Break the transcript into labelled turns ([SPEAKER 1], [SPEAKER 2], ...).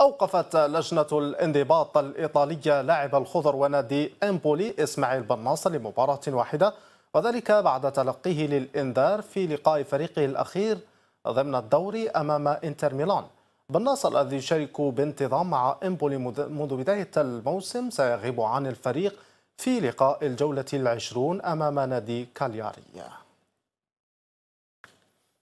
[SPEAKER 1] أوقفت لجنة الانضباط الإيطالية لاعب الخضر ونادي إمبولي إسماعيل بناصر لمباراة واحدة وذلك بعد تلقيه للإنذار في لقاء فريقه الأخير ضمن الدوري أمام إنتر ميلان ناصر الذي يشارك بانتظام مع إمبولي منذ بداية الموسم سيغيب عن الفريق في لقاء الجولة العشرون أمام نادي كالياري